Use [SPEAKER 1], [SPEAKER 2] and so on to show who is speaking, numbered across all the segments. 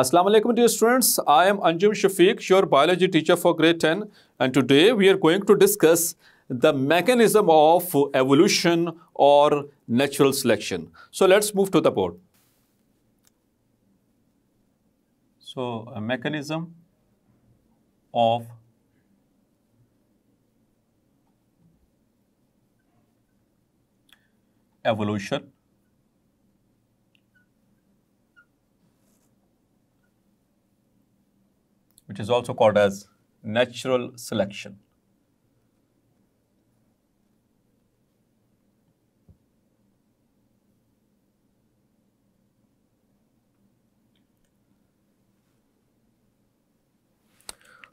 [SPEAKER 1] Assalamu alaikum dear students, I am Anjum Shafiq, your biology teacher for grade 10 and today we are going to discuss the mechanism of evolution or natural selection. So let's move to the board. So a mechanism of evolution which is also called as natural selection.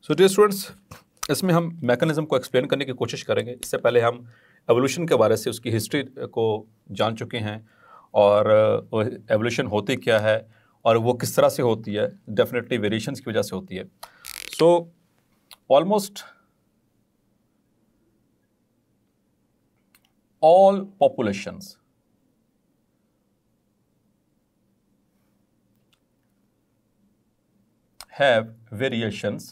[SPEAKER 1] तो dear students इसमें हम mechanism को explain करने की कोशिश करेंगे इससे पहले हम एवोल्यूशन के बारे से उसकी हिस्ट्री को जान चुके हैं और एवोल्यूशन होती क्या है और वो किस तरह से होती है डेफिनेटली वेरिएशंस की वजह से होती है so almost all populations have variations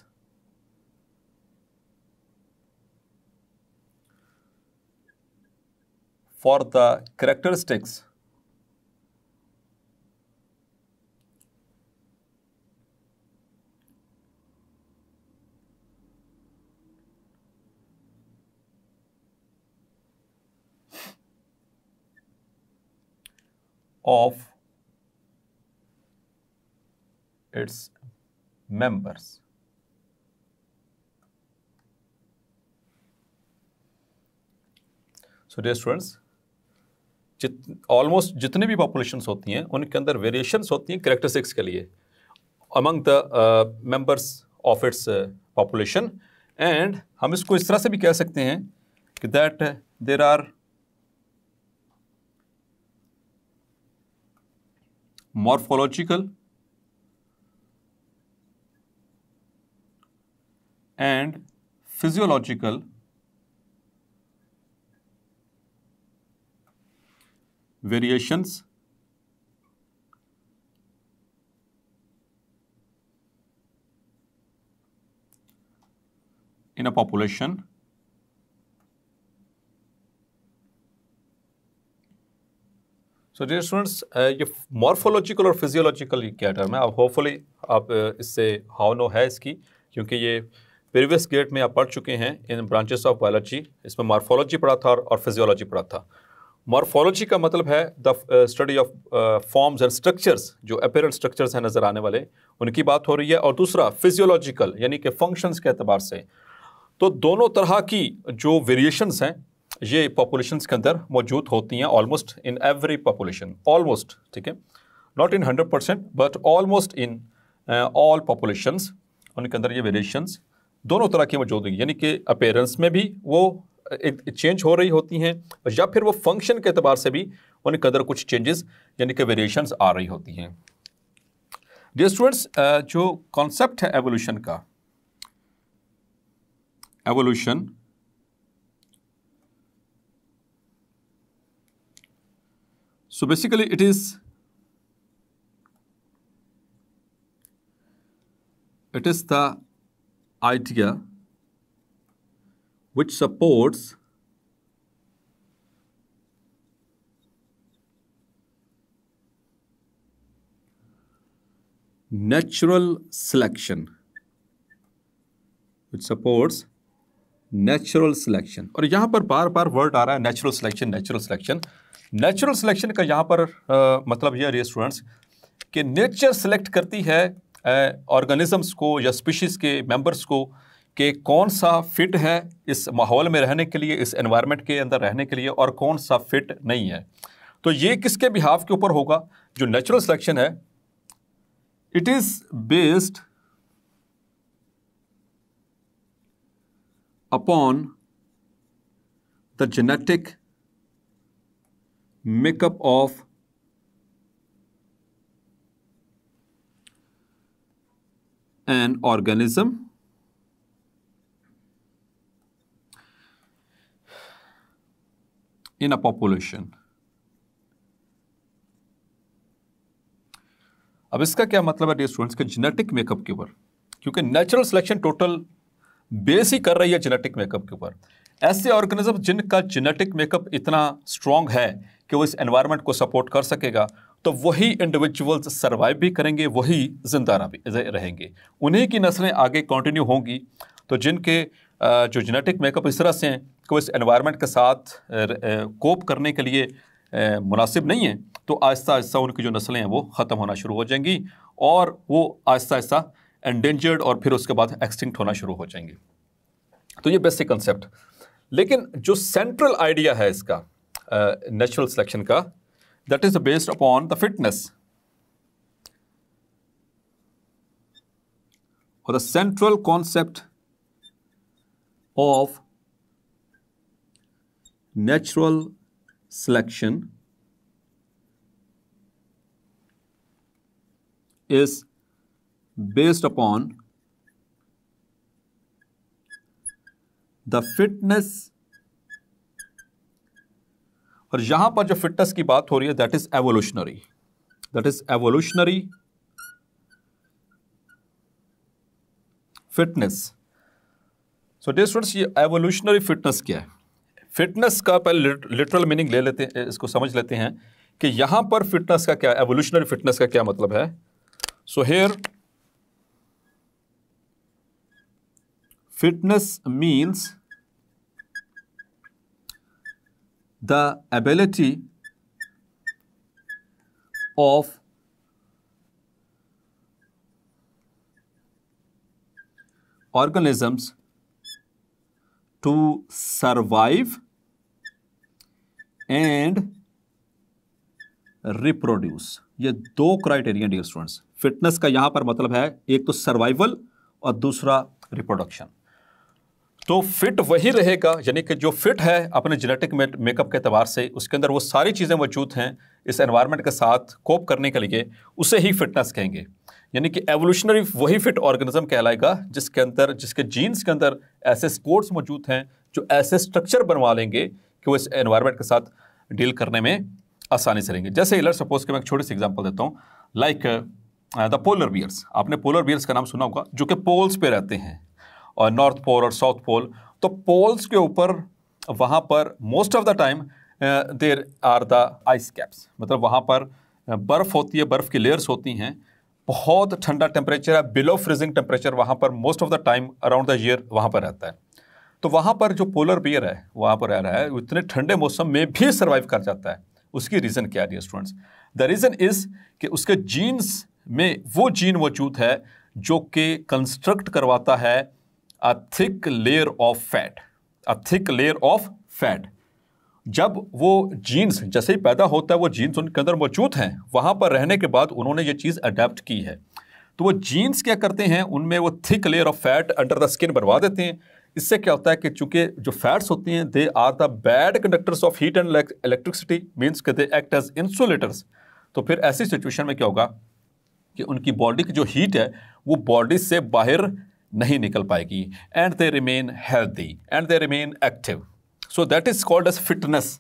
[SPEAKER 1] for the characteristics of its members. So dear students, जित ऑलमोस्ट जितने भी पॉपुलेशन होती हैं उनके अंदर वेरिएशंस होती हैं करेक्टरिस्टिक्स के लिए among the members of its population and हम इसको इस तरह से भी कह सकते हैं कि that there are morphological and physiological variations in a population so dear students ये मॉर्फोलॉजिकल और फिजियोलॉजिकल क्या टर्म है आप होपफुली uh, आप इससे हाउ नो है इसकी क्योंकि ये प्रीवियस ग्रेड में आप पढ़ चुके हैं इन ब्रांचेस ऑफ बायोलॉजी इसमें मॉर्फोलॉजी पढ़ा था और फिजियोलॉजी पढ़ा था मॉर्फोलॉजी का मतलब है the study of forms and structures जो अपेरेंट स्ट्रक्चर्स हैं नज़र आने वाले उनकी बात हो रही है और दूसरा फिजियोलॉजिकल यानी कि फंक्शंस के अतबार से तो दोनों तरह की जो वेरिएशंस हैं ये पॉपुलेशन के अंदर मौजूद होती हैं almost in every population almost ठीक है not in hundred percent but almost in all population उनके अंदर ये वेरिएशंस दोनों तरह की मौजूद होंगी यानी कि अपेयरेंस में भी वो एक uh, चेंज हो रही होती हैं या फिर वो फंक्शन के अतबार से भी उनके अंदर कुछ चेंजेस यानी कि वेरिएशंस आ रही होती हैं डियर स्टूडेंट्स uh, जो कॉन्सेप्ट है एवोल्यूशन का evolution So basically it is it is the idea which supports natural selection which supports natural selection और यहाँ पर बार बार वर्ड आ रहा है natural selection natural selection natural selection का यहाँ पर आ, मतलब यह रही स्टूडेंट्स कि नेचर सिलेक्ट करती है ऑर्गेनिजम्स को या स्पीशीज़ के मेंबर्स को कि कौन सा फिट है इस माहौल में रहने के लिए इस एनवायरनमेंट के अंदर रहने के लिए और कौन सा फिट नहीं है तो ये किसके बिहाफ के ऊपर होगा जो नेचुरल सिलेक्शन है it is based upon the genetic makeup of an organism in a population अब इसका क्या मतलब है डी स्टूडेंट्स के जेनेटिक मेकअप के ऊपर क्योंकि नेचुरल सिलेक्शन टोटल बेस ही कर रही है जेनेटिक मेकअप के ऊपर ऐसे ऑर्गेनिज्म जिनका जेनेटिक मेकअप इतना स्ट्रांग है कि वो इस एनवायरनमेंट को सपोर्ट कर सकेगा तो वही इंडिविजुअल्स सर्वाइव भी करेंगे वही जिंदा रहेंगे उन्हीं की नस्लें आगे कंटिन्यू होंगी तो जिनके जो जेनेटिक मेकअप इस तरह से हैं कि वो इस एनवायरनमेंट के साथ कोप करने के लिए मुनासिब नहीं है तो आहिस्ता आहिस्ता उनकी जो नस्लें हैं वो ख़त्म होना शुरू हो जाएंगी और वो आहिस्ता आहिस्ता एंडेंजर्ड और फिर उसके बाद एक्सटिंक्ट होना शुरू हो जाएंगे तो ये बेसिक कंसेप्ट लेकिन जो सेंट्रल आइडिया है इसका नेचुरल सिलेक्शन का that is based upon the fitness और the central concept of natural selection is based upon the fitness और यहां पर जो फिटनेस की बात हो रही है that is evolutionary that is evolutionary fitness so dear students ये एवोल्यूशनरी फिटनेस क्या है फिटनेस का पहले लिटरल मीनिंग ले लेते हैं इसको समझ लेते हैं कि यहां पर फिटनेस का क्या एवोल्यूशनरी फिटनेस का क्या मतलब है so here Fitness means the ability of organisms to survive and reproduce ये दो क्राइटेरिया डियर स्टूडेंट्स फिटनेस का यहां पर मतलब है एक तो सर्वाइवल और दूसरा रिप्रोडक्शन तो फिट वही रहेगा यानी कि जो फिट है अपने जेनेटिक मेकअप के अतबार से उसके अंदर वो सारी चीज़ें मौजूद हैं इस एनवायरनमेंट के साथ कोप करने के लिए उसे ही फिटनेस कहेंगे यानी कि एवोल्यूशनरी वही फिट ऑर्गेनिज्म कहलाएगा जिसके अंदर जिसके जीन्स के अंदर ऐसे स्पोर्ट्स मौजूद हैं जो ऐसे स्ट्रक्चर बनवा लेंगे कि वो इस एनवायरमेंट के साथ डील करने में आसानी से रहेंगे जैसे इलर सपोज के मैं एक छोटी सी एग्जाम्पल देता हूँ लाइक द पोलर बियर्स आपने पोलर बियर्स का नाम सुना होगा जो कि पोल्स पे रहते हैं नॉर्थ पोल और साउथ पोल तो पोल्स के ऊपर वहाँ पर most of the time there are the ice caps मतलब वहाँ पर बर्फ़ होती है बर्फ़ की लेयर्स होती हैं बहुत ठंडा टेम्परेचर है बिलो फ्रीजिंग टेम्परेचर वहाँ पर most of the time around the year वहाँ पर रहता है तो वहाँ पर जो पोलर बियर है वहाँ पर रह रहा है इतने ठंडे मौसम में भी सर्वाइव कर जाता है उसकी रीज़न क्या है स्टूडेंट्स द रीज़न इज़ कि उसके जीन्स में वो जीन मौजूद है जो कि कंस्ट्रक्ट करवाता है a thick layer of fat a thick layer of fat जब वो जीन्स जैसे ही पैदा होता है वो जीन्स उनके अंदर मौजूद हैं वहाँ पर रहने के बाद उन्होंने ये चीज़ अडेप्ट की है तो वो जीन्स क्या करते हैं उनमें वो thick layer of fat under the skin बनवा देते हैं इससे क्या होता है कि चूंकि जो फैट्स होती हैं they are the bad conductors of heat and electricity means के दे एक्ट एज इंसुलेटर्स तो फिर ऐसी सिचुएशन में क्या होगा कि उनकी बॉडी की जो हीट है वो बॉडी से बाहर नहीं निकल पाएगी and they remain healthy and they remain active so that is called as fitness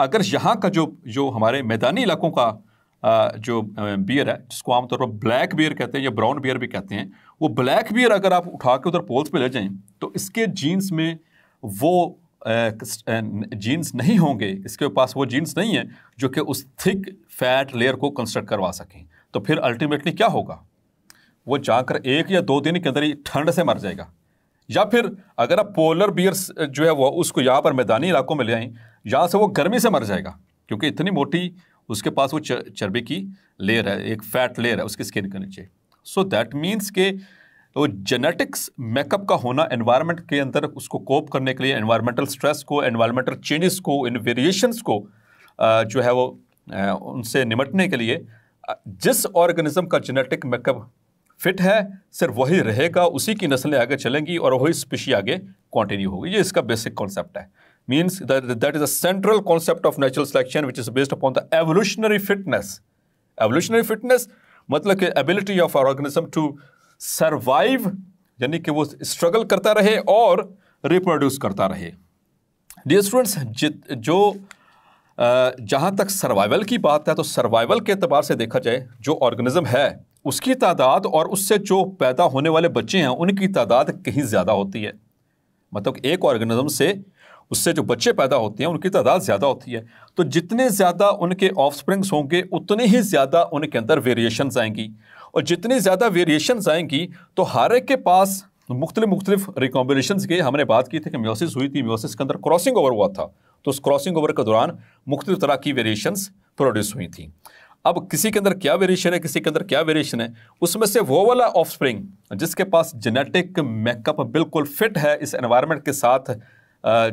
[SPEAKER 1] अगर यहाँ का जो जो हमारे मैदानी इलाकों का जो बियर है जिसको आमतौर पर ब्लैक बियर कहते हैं या ब्राउन बियर भी कहते हैं वो ब्लैक बियर अगर आप उठा के उधर पोल्स पे ले जाएं तो इसके जीन्स में वो जीन्स नहीं होंगे इसके पास वो जीन्स नहीं है जो कि उस थिक फैट लेयर को कंस्ट्रक्ट करवा सकें तो फिर अल्टीमेटली क्या होगा वो जाकर एक या दो दिन के अंदर ही ठंड से मर जाएगा या फिर अगर आप पोलर बियर्स जो है वो उसको यहाँ पर मैदानी इलाकों में ले आएँ यहाँ से वो गर्मी से मर जाएगा क्योंकि इतनी मोटी उसके पास वो चर्बी की लेयर है एक फैट लेयर है उसकी स्किन के नीचे सो दैट मीन्स के वो जेनेटिक्स मेकअप का होना एनवायरनमेंट के अंदर उसको कोप करने के लिए एनवायरमेंटल स्ट्रेस को एनवायरमेंटल चेंजेस को इन वेरिएशंस को जो है वो उनसे निमटने के लिए जिस ऑर्गेनिज्म का जेनेटिक मेकअप फिट है सिर्फ वही रहेगा उसी की नस्लें आगे चलेंगी और वही स्पीशी आगे कॉन्टिन्यू होगी ये इसका बेसिक कॉन्सेप्ट है means that is a central concept of natural selection which is based upon the evolutionary fitness evolutionary fitness मतलब कि ability of our organism to survive यानी कि वो स्ट्रगल करता रहे और रिप्रोड्यूस करता रहे डी स्टूडेंट्स जो जहाँ तक सर्वाइवल की बात है तो सर्वाइवल के अतबार से देखा जाए जो ऑर्गेनिज्म है उसकी तादाद और उससे जो पैदा होने वाले बच्चे हैं उनकी तादाद कहीं ज़्यादा होती है मतलब एक ऑर्गेनिज्म से उससे जो बच्चे पैदा होते हैं उनकी तादाद ज़्यादा होती है तो जितने ज़्यादा उनके स्प्रिंग्स होंगे उतने ही ज़्यादा उनके अंदर वेरिएशन आएंगी और जितनी ज़्यादा वेरिएशन आएंगी तो हर एक के पास मुख्तलि मुख्तलिफ रिकॉम्बिनेशन के हमने बात की थी कि म्योसिस हुई थी म्योसिस के अंदर क्रॉसिंग ओवर हुआ था तो उस क्रॉसिंग ओवर के दौरान मुख्तलिफ तरह की वेरिएशन प्रोड्यूस हुई थी अब किसी के अंदर क्या वेरिएशन है किसी के अंदर क्या वेरिएशन है उसमें से वो वाला ऑफस्प्रिंग जिसके पास जेनेटिक मेकअप बिल्कुल फिट है इस एनवायरनमेंट के साथ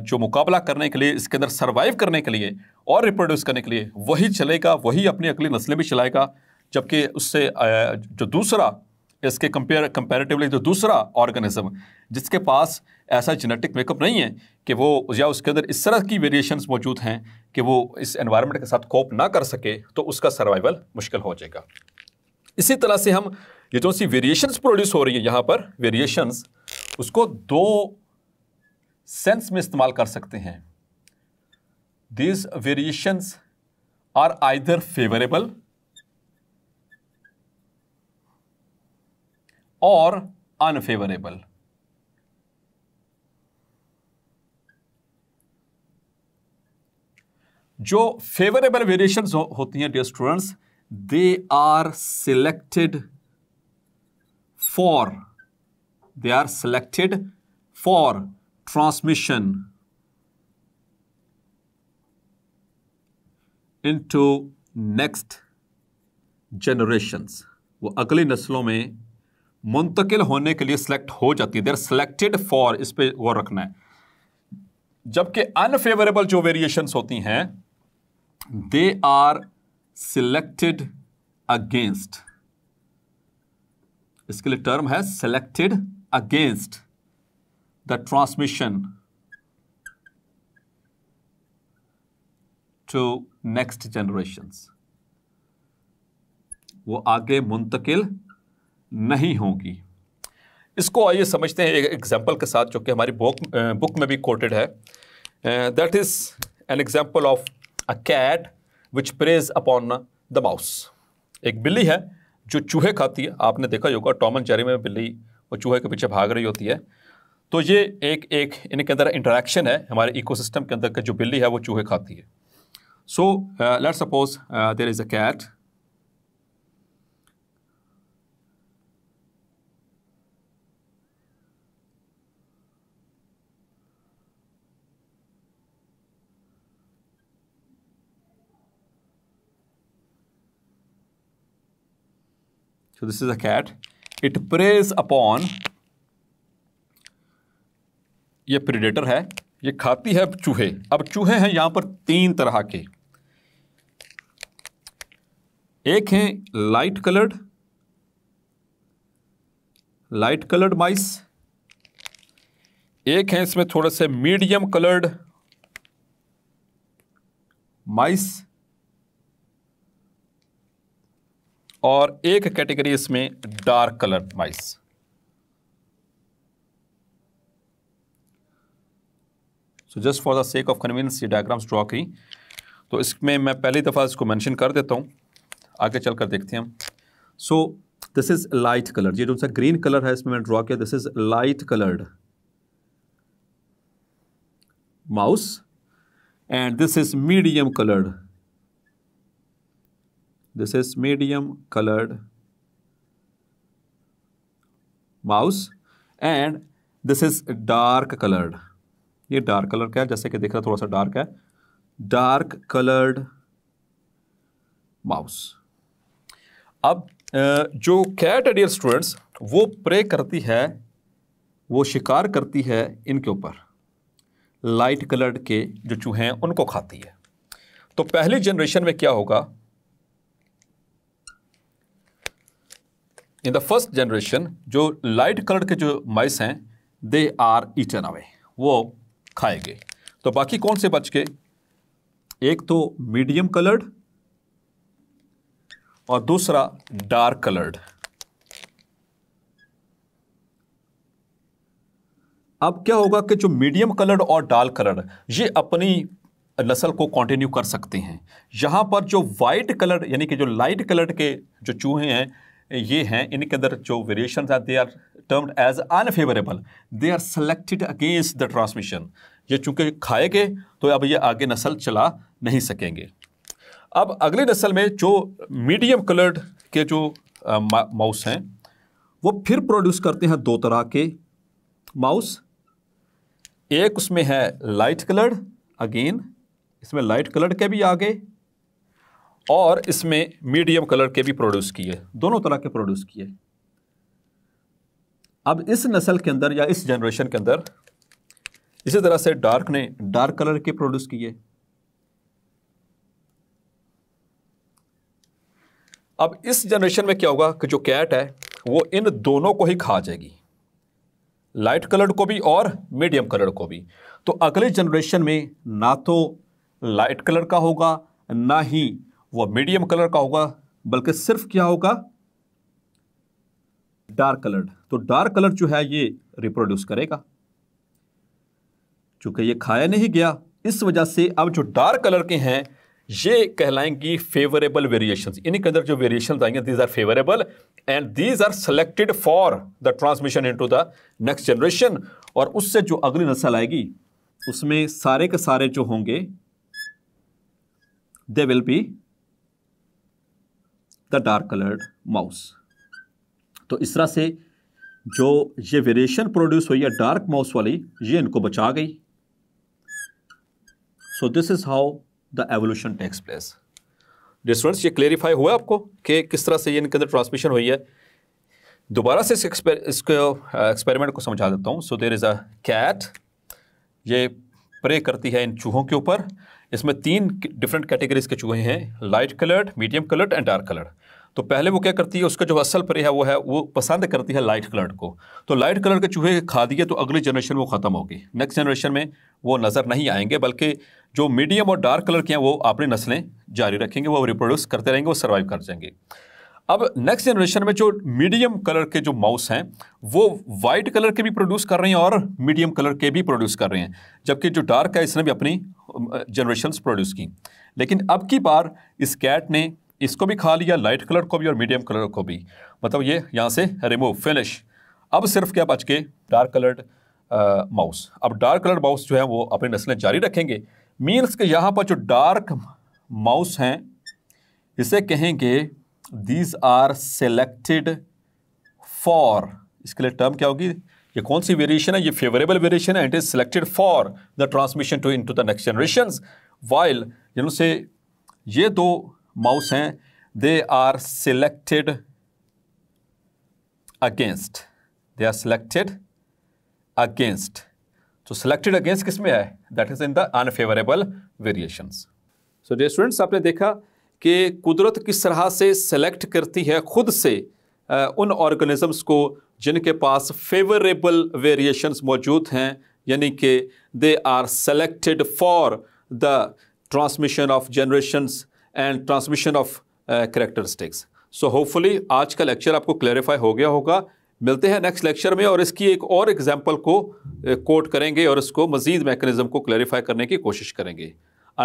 [SPEAKER 1] जो मुकाबला करने के लिए इसके अंदर सर्वाइव करने के लिए और रिप्रोड्यूस करने के लिए वही चलेगा वही अपनी अगली नस्लें भी चलाएगा जबकि उससे जो दूसरा इसके कंपेयर कंपेरेटिवली जो दूसरा ऑर्गेनिज्म जिसके पास ऐसा जेनेटिक मेकअप नहीं है कि वो या उसके अंदर इस तरह की वेरिएशंस मौजूद हैं कि वो इस एनवायरनमेंट के साथ कोप ना कर सके तो उसका सर्वाइवल मुश्किल हो जाएगा इसी तरह से हम ये जो सी वेरिएशंस प्रोड्यूस हो रही है यहाँ पर वेरिएशंस उसको दो सेंस में इस्तेमाल कर सकते हैं these variations are either favourable और अनफेवरेबल जो फेवरेबल वेरिएशन हो, होती हैं dear students they are selected for they are selected for transmission into next generations वो अगली नस्लों में मुंतकिल होने के लिए सिलेक्ट हो जाती है दे आर सिलेक्टेड फॉर इस पर गौर रखना है जबकि अनफेवरेबल जो वेरिएशंस होती हैं दे आर सिलेक्टेड अगेंस्ट इसके लिए टर्म है selected against the transmission to next generation वो आगे मुंतकिल नहीं होगी इसको आइए समझते हैं एक एग्जाम्पल के साथ जो कि हमारी बुक बुक में भी कोटेड है that is an example of a cat which preys upon the mouse एक बिल्ली है जो चूहे खाती है आपने देखा होगा टॉमन चेरी में बिल्ली वो चूहे के पीछे भाग रही होती है तो ये एक एक इनके अंदर इंटरेक्शन है हमारे इकोसिस्टम के अंदर का जो बिल्ली है वो चूहे खाती है so let suppose there is a cat So this is a cat. It preys upon ये प्रिडेटर है ये खाती है चूहे अब चूहे हैं यहां पर तीन तरह के एक है light coloured light coloured mice एक है इसमें थोड़े से मीडियम कलर्ड माइस और एक कैटेगरी इसमें dark colour mice so just for the sake of convenience ये डायग्राम्स ड्रॉ की तो इसमें मैं पहली दफ़ा इसको मेंशन कर देता हूँ आगे चलकर देखते हैं हम so this is light colour ये जो सा ग्रीन कलर है इसमें मैंने ड्रॉ किया this is light coloured mouse and this is medium coloured this is medium colored mouse and this is dark coloured ये डार्क कलर क्या है जैसे कि देख रहा थोड़ा सा डार्क है डार्क कलर्ड माउस अब जो कैट एडियर स्टूडेंट्स वो प्रे करती है वो शिकार करती है इनके ऊपर लाइट कलर्ड के जो चूहे हैं उनको खाती है तो पहली जनरेशन में क्या होगा इन द फर्स्ट जनरेशन जो लाइट कलर के जो माइस हैं दे आर ईटन अवे वो खाए गए तो बाकी कौन से बच के एक तो मीडियम कलर्ड और दूसरा डार्क कलर्ड अब क्या होगा कि जो मीडियम कलर्ड और डार्क कलर्ड ये अपनी नस्ल को कंटिन्यू कर सकते हैं यहां पर जो वाइट कलर यानी कि जो लाइट कलर के जो चूहे हैं ये हैं इनके अंदर जो वेरिएशन है they are termed as unfavourable they are selected against the transmission ये खाए खाएंगे तो अब ये आगे नस्ल चला नहीं सकेंगे अब अगले नस्ल में जो मीडियम कलर्ड के जो माउस हैं वो फिर प्रोड्यूस करते हैं दो तरह के माउस एक उसमें है लाइट कलर्ड अगेन इसमें लाइट कलर्ड के भी आ गए और इसमें मीडियम कलर के भी प्रोड्यूस किए दोनों तरह के प्रोड्यूस किए अब इस नस्ल के अंदर या इस जनरेशन के अंदर इसी तरह से डार्क ने डार्क कलर के प्रोड्यूस किए अब इस जनरेशन में क्या होगा कि जो कैट है वो इन दोनों को ही खा जाएगी लाइट कलर्ड को भी और मीडियम कलर को भी तो अगले जनरेशन में ना तो लाइट कलर का होगा ना ही वो मीडियम कलर का होगा बल्कि सिर्फ क्या होगा डार्क कलर्ड तो डार्क कलर जो है ये रिप्रोड्यूस करेगा चूंकि ये खाया नहीं गया इस वजह से अब जो डार्क कलर के हैं ये कहलाएंगी फेवरेबल वेरिएशन इन्हीं के अंदर जो वेरिएशन आएंगे these are favourable and these are selected for the transmission into the next generation और उससे जो अगली नस्ल आएगी उसमें सारे के सारे जो होंगे they will be the dark coloured mouse तो इस तरह से जो ये वेरिएशन प्रोड्यूस हुई है डार्क माउस वाली ये इनको बचा गई so this is how the evolution takes place dear students ये क्लेरिफाई हुआ आपको कि किस तरह से ये इनके अंदर ट्रांसमिशन हुई है दोबारा से इस एक्सपेर, इसको एक्सपेरिमेंट को समझा देता हूँ so there is a cat ये प्रे करती है इन चूहों के ऊपर इसमें तीन डिफरेंट कैटेगरीज के चूहे हैं light coloured medium coloured and dark coloured तो पहले वो क्या करती है उसका जो असल पर है वो है वो पसंद करती है लाइट कलर को तो लाइट कलर के चूहे खा दिए तो अगली जनरेशन वो ख़त्म होगी नेक्स्ट जनरेशन में वो नज़र नहीं आएंगे बल्कि जो मीडियम और डार्क कलर के हैं वो अपनी नस्लें जारी रखेंगे वो रिप्रोड्यूस करते रहेंगे वो सर्वाइव कर जाएंगे अब नेक्स्ट जनरेशन में जो मीडियम कलर के जो माउस हैं वो वाइट कलर के भी प्रोड्यूस कर रहे हैं और मीडियम कलर के भी प्रोड्यूस कर रहे हैं जबकि जो डार्क है इसने भी अपनी जनरेशन प्रोड्यूस की लेकिन अब की बार इस कैट ने इसको भी खा लिया लाइट कलर को भी और मीडियम कलर को भी मतलब ये यहाँ से रिमूव फिनिश अब सिर्फ क्या बच के डार्क कलर्ड माउस अब डार्क कलर्ड माउस जो है वो अपनी नस्लें जारी रखेंगे मीन्स के यहाँ पर जो डार्क माउस हैं इसे कहेंगे दीज आर सेलेक्टेड फॉर इसके लिए टर्म क्या होगी ये कौन सी वेरिएशन है ये फेवरेबल वेरिएशन है it is selected for the transmission to in to the next generation while जिनों से ये दो माउस हैं they are selected against they are selected against तो सिलेक्टेड अगेंस्ट किसमें है that is in the unfavourable variations so dear students आपने देखा कि कुदरत किस तरह से सेलेक्ट करती है ख़ुद से उन ऑर्गेनिज़म्स को जिनके पास फेवरेबल वेरिएशंस मौजूद हैं यानी कि they are selected for the transmission of generations and transmission of characteristics so hopefully आज का लेक्चर आपको क्लैरिफाई हो गया होगा मिलते हैं नेक्स्ट लेक्चर में और इसकी एक और एग्जाम्पल को कोट करेंगे और इसको मज़ीद मैकेनिज़्म को क्लैरिफाई करने की कोशिश करेंगे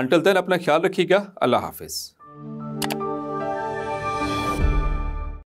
[SPEAKER 1] अंटल देन अपना ख्याल रखिएगा अल्लाह हाफिज़